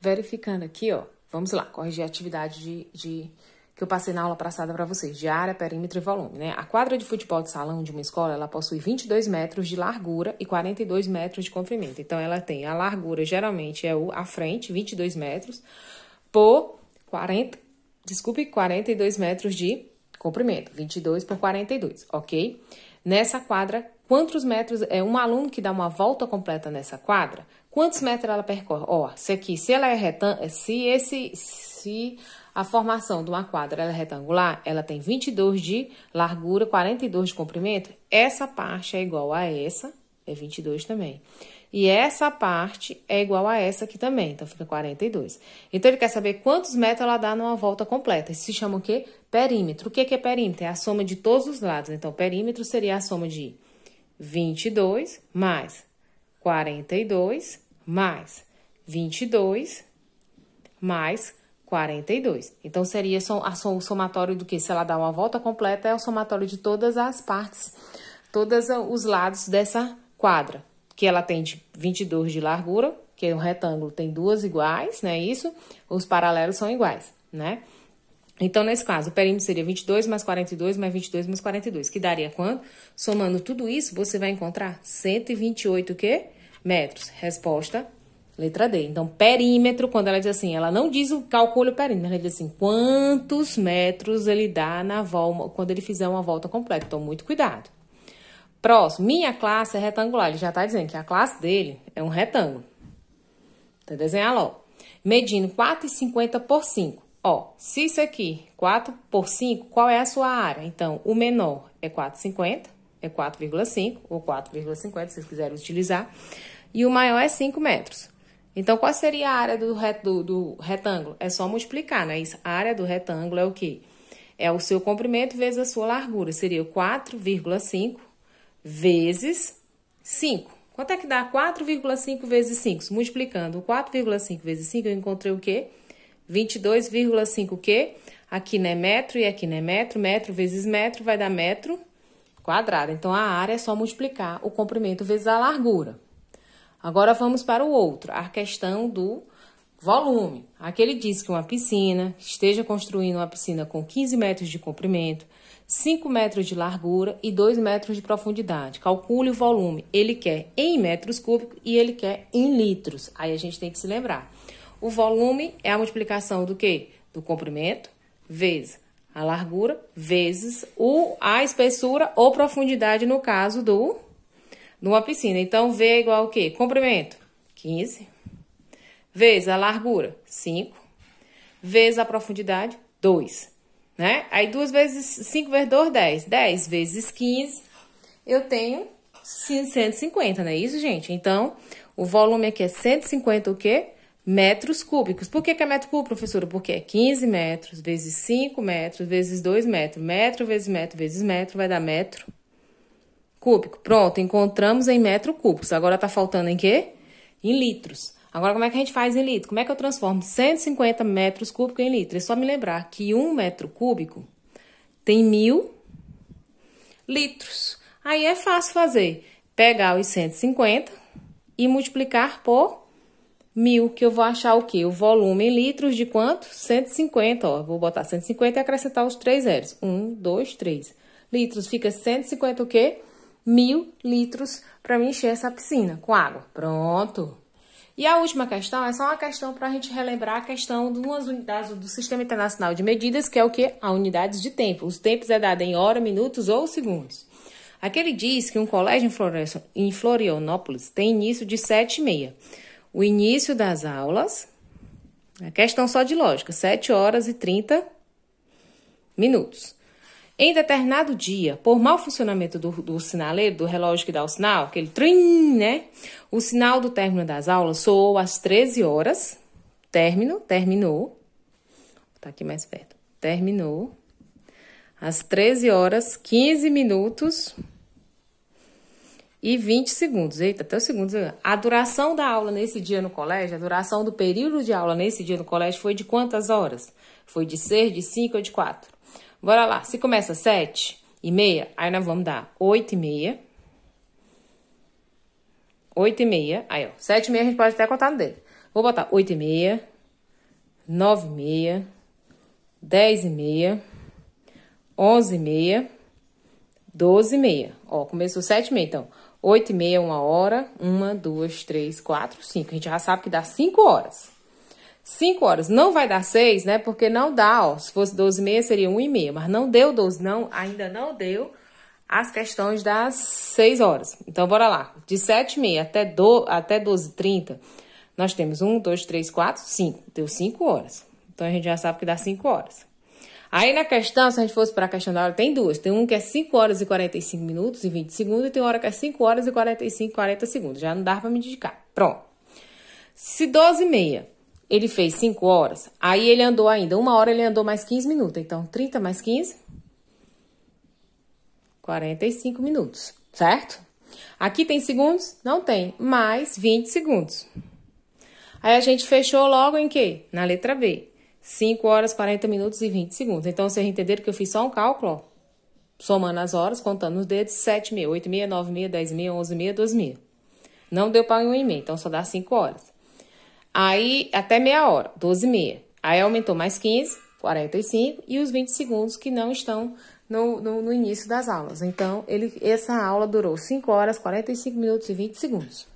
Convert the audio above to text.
verificando aqui, ó. Vamos lá, corrigir a atividade de, de que eu passei na aula passada para vocês, de área, perímetro e volume, né? A quadra de futebol de salão de uma escola, ela possui 22 metros de largura e 42 metros de comprimento. Então, ela tem a largura, geralmente, é o, a frente, 22 metros, por 40, desculpe, 42 metros de comprimento, 22 por 42, ok? Nessa quadra Quantos metros é um aluno que dá uma volta completa nessa quadra? Quantos metros ela percorre? Ó, se aqui, se ela é retan se esse se a formação de uma quadra é retangular, ela tem 22 de largura, 42 de comprimento, essa parte é igual a essa, é 22 também. E essa parte é igual a essa aqui também, então fica 42. Então, ele quer saber quantos metros ela dá numa volta completa. Isso se chama o quê? Perímetro. O que é, é perímetro? É a soma de todos os lados. Então, perímetro seria a soma de 22 mais 42 mais 22 mais 42. Então, seria o somatório do que? Se ela dá uma volta completa, é o somatório de todas as partes, todos os lados dessa quadra, que ela tem de 22 de largura, que é um retângulo, tem duas iguais, né? Isso, os paralelos são iguais, né? Então, nesse caso, o perímetro seria 22 mais 42 mais 22 mais 42, que daria quanto? Somando tudo isso, você vai encontrar 128 o quê? metros. Resposta, letra D. Então, perímetro, quando ela diz assim, ela não diz o cálculo perímetro, ela diz assim, quantos metros ele dá na volta, quando ele fizer uma volta completa. Então, muito cuidado. Próximo, minha classe é retangular. Ele já está dizendo que a classe dele é um retângulo. Então, tá desenhar logo. Medindo 4,50 por 5. Ó, se isso aqui, 4 por 5, qual é a sua área? Então, o menor é 4,50, é 4,5 ou 4,50, se vocês quiserem utilizar. E o maior é 5 metros. Então, qual seria a área do, ret, do, do retângulo? É só multiplicar, né? Isso, a área do retângulo é o quê? É o seu comprimento vezes a sua largura. Seria 4,5 vezes 5. Quanto é que dá 4,5 vezes 5? Multiplicando 4,5 vezes 5, eu encontrei o quê? 22,5 quê? Aqui não é metro e aqui não é metro. Metro vezes metro vai dar metro quadrado. Então, a área é só multiplicar o comprimento vezes a largura. Agora, vamos para o outro, a questão do volume. Aqui ele diz que uma piscina, esteja construindo uma piscina com 15 metros de comprimento, 5 metros de largura e 2 metros de profundidade. Calcule o volume. Ele quer em metros cúbicos e ele quer em litros. Aí a gente tem que se lembrar. O volume é a multiplicação do quê? Do comprimento vezes a largura vezes o, a espessura ou profundidade no caso do de uma piscina. Então, V é igual ao quê? Comprimento, 15. Vezes a largura, 5. Vezes a profundidade, 2. Né? Aí, 2 vezes 5 vezes 2, 10. 10 vezes 15, eu tenho 150, não é isso, gente? Então, o volume aqui é 150 o quê? metros cúbicos. Por que, que é metro cúbico, professora? Porque é 15 metros vezes 5 metros vezes 2 metros. Metro vezes metro vezes metro vai dar metro cúbico. Pronto, encontramos em metro cúbicos. Agora está faltando em quê? Em litros. Agora, como é que a gente faz em litro? Como é que eu transformo 150 metros cúbicos em litro? É só me lembrar que um metro cúbico tem mil litros. Aí é fácil fazer. Pegar os 150 e multiplicar por mil, que eu vou achar o quê? O volume em litros de quanto? 150, ó. Vou botar 150 e acrescentar os três zeros. Um, dois, três. Litros fica 150 o quê? Mil litros para me encher essa piscina com água. Pronto. E a última questão é só uma questão para a gente relembrar a questão de umas unidades do Sistema Internacional de Medidas, que é o que? A unidades de tempo. Os tempos é dado em hora, minutos ou segundos. Aquele diz que um colégio em Florianópolis tem início de 7 e meia o início das aulas. A é questão só de lógica, 7 horas e 30 minutos. Em determinado dia, por mau funcionamento do, do sinaleiro, do relógio que dá o sinal, aquele trim, né? O sinal do término das aulas soou às 13 horas. Término, terminou. Tá aqui mais perto. Terminou. Às 13 horas, 15 minutos e 20 segundos. Eita, até os segundos. A duração da aula nesse dia no colégio, a duração do período de aula nesse dia no colégio foi de quantas horas? Foi de 6, de 5 ou de 4? Bora lá. Se começa 7 e meia, aí nós vamos dar 8 e meia. 8 e meia. Aí, ó. 7 e meia a gente pode até contar no dedo. Vou botar 8 e meia, 9 e meia, 10 e meia, 11 e meia, 12 e meia. Ó, começou 7 e meia, então. 8 e meia, uma hora, uma, duas, três, quatro, cinco. A gente já sabe que dá cinco horas. Cinco horas. Não vai dar seis, né? Porque não dá, ó. Se fosse 12 e meia, seria um e meia. Mas não deu 12, não. Ainda não deu as questões das seis horas. Então, bora lá. De sete e meia até, do, até 12 e 30, nós temos um, dois, três, quatro, cinco. Deu cinco horas. Então, a gente já sabe que dá cinco horas. Aí na questão, se a gente fosse para a questão da hora, tem duas. Tem um que é 5 horas e 45 minutos e 20 segundos, e tem uma hora que é 5 horas e 45 e 40 segundos. Já não dá para me indicar. Pronto. Se 12 e meia ele fez 5 horas, aí ele andou ainda. Uma hora ele andou mais 15 minutos. Então, 30 mais 15, 45 minutos, certo? Aqui tem segundos? Não tem. Mais 20 segundos. Aí a gente fechou logo em quê? Na letra B. 5 horas, 40 minutos e 20 segundos. Então, vocês entenderam que eu fiz só um cálculo, ó. Somando as horas, contando os dedos, 7 mil, 8 mil, 9 mil, 10 mil, 11 mil, 12 mil. Não deu para 1 e meia, então só dá 5 horas. Aí, até meia hora, 12 e meia. Aí aumentou mais 15, 45 e os 20 segundos que não estão no, no, no início das aulas. Então, ele, essa aula durou 5 horas, 45 minutos e 20 segundos.